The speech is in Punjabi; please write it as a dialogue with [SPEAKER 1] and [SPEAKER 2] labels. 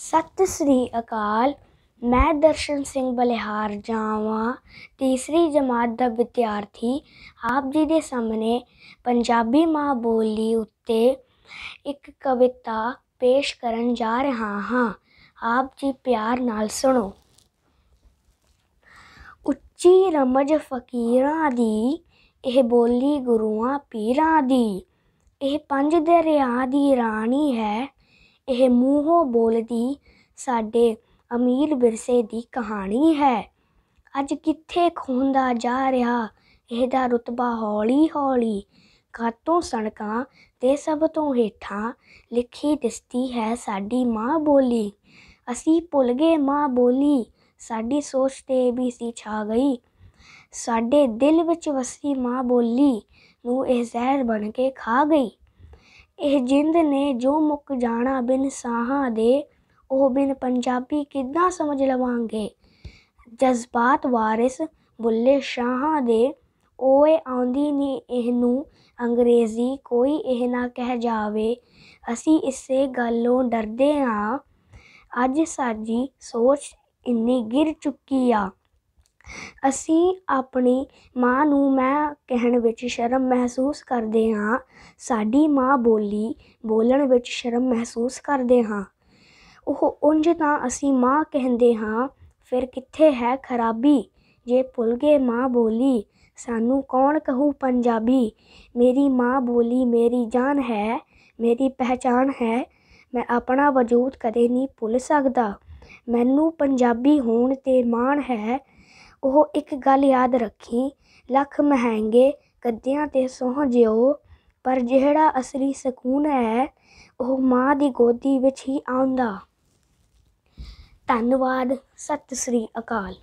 [SPEAKER 1] ਸਤਿ ਸ੍ਰੀ ਅਕਾਲ ਮੈਂ ਦਰਸ਼ਨ ਸਿੰਘ ਬਲਿਹਾਰ ਜਾਵਾਂ ਤੀਸਰੀ ਜਮਾਤ ਦਾ ਵਿਦਿਆਰਥੀ ਆਪ ਜੀ ਦੇ ਸਾਹਮਣੇ ਪੰਜਾਬੀ ਮਾਂ ਬੋਲੀ ਉੱਤੇ ਇੱਕ ਕਵਿਤਾ ਪੇਸ਼ ਕਰਨ ਜਾ ਰਿਹਾ ਹਾਂ ਆਪ ਜੀ ਪਿਆਰ ਨਾਲ ਸੁਣੋ ਉੱਚੀ ਰਮਜ ਫਕੀਰਾਂ ਦੀ ਇਹ ਬੋਲੀ ਗੁਰੂਆਂ ਪੀਰਾਂ ਦੀ ਇਹ ਪੰਜ ਦਰਿਆ ਦੀ ਰਾਣੀ ਹੈ ਇਹ ਮੂੰਹੋਂ ਬੋਲਦੀ ਸਾਡੇ ਅਮੀਰ ਵਿਰਸੇ ਦੀ ਕਹਾਣੀ ਹੈ ਅੱਜ ਕਿੱਥੇ ਖੁੰਦਾ ਜਾ ਰਿਹਾ ਇਹਦਾ ਰਤਬਾ ਹੌਲੀ-ਹੌਲੀ ਕਾਤੋਂ ਸਣਕਾਂ ਤੇ ਸਭ ਤੋਂ ਹੇਠਾਂ ਲਿਖੀ ਦਿਸਦੀ ਹੈ ਸਾਡੀ ਮਾਂ ਬੋਲੀ ਅਸੀਂ ਭੁੱਲ ਗਏ ਮਾਂ ਬੋਲੀ ਸਾਡੀ ਸੋਚ ਤੇ ਵੀ ਸੀ ਛਾ ਗਈ ਸਾਡੇ ਦਿਲ ਵਿੱਚ ਵਸੀ ਮਾਂ ਬੋਲੀ ਨੂੰ ਇਹ ਜ਼ਹਿਰ ਬਣ ਕੇ ਖਾ ਗਈ ਇਹ ਜਿੰਦ ਨੇ ਜੋ ਮੁੱਕ ਜਾਣਾ ਬਿਨ ਸਾਹਾਂ ਦੇ ਉਹ ਬਿਨ ਪੰਜਾਬੀ ਕਿੱਦਾਂ ਸਮਝ ਲਵਾਂਗੇ ਜਜ਼ਬਾਤ ਵਾਰਿਸ ਬੁੱਲੇ ਸ਼ਾਹਾਂ ਦੇ ਓਏ ਆਉਂਦੀ ਨਹੀਂ ਇਹਨੂੰ ਅੰਗਰੇਜ਼ੀ ਕੋਈ ਇਹ ਨਾ ਕਹਿ ਜਾਵੇ ਅਸੀਂ ਇਸੇ ਗੱਲੋਂ ਡਰਦੇ ਹਾਂ ਅੱਜ ਸਾਡੀ ਸੋਚ ਇੰਨੀ ਗਿਰ ਚੁੱਕੀ ਆ ਅਸੀਂ ਆਪਣੀ ਮਾਂ ਨੂੰ ਮੈਂ ਕਹਿਣ ਵਿੱਚ ਸ਼ਰਮ ਮਹਿਸੂਸ ਕਰਦੇ ਹਾਂ ਸਾਡੀ ਮਾਂ ਬੋਲੀ ਬੋਲਣ ਵਿੱਚ ਸ਼ਰਮ ਮਹਿਸੂਸ ਕਰਦੇ ਹਾਂ ਉਹ ਉੰਜ ਤਾਂ ਅਸੀਂ ਮਾਂ ਕਹਿੰਦੇ ਹਾਂ ਫਿਰ ਕਿੱਥੇ ਹੈ ਖਰਾਬੀ ਜੇ ਭੁੱਲ ਗਏ ਮਾਂ ਬੋਲੀ ਸਾਨੂੰ ਕੌਣ ਕਹੂ ਪੰਜਾਬੀ ਮੇਰੀ ਮਾਂ ਬੋਲੀ ਮੇਰੀ ਜਾਨ ਹੈ ਮੇਰੀ ਪਹਿਚਾਨ ਹੈ ਮੈਂ ਆਪਣਾ ਵਜੂਦ ਕਦੇ ਨਹੀਂ ਭੁੱਲ ਸਕਦਾ ਮੈਨੂੰ ਪੰਜਾਬੀ ਹੋਣ ਤੇ ਮਾਣ ਹੈ ਉਹ ਇੱਕ ਗੱਲ ਯਾਦ ਰੱਖੀ ਲੱਖ ਮਹਿੰਗੇ ਗੱਦਿਆਂ 'ਤੇ ਸੌਂ ਜਿਓ ਪਰ ਜਿਹੜਾ ਅਸਲੀ ਸਕੂਨ ਹੈ ਉਹ ਮਾਂ ਦੀ ਗੋਦੀ ਵਿੱਚ ਹੀ ਆਉਂਦਾ ਧੰਨਵਾਦ ਸਤਿ ਸ੍ਰੀ ਅਕਾਲ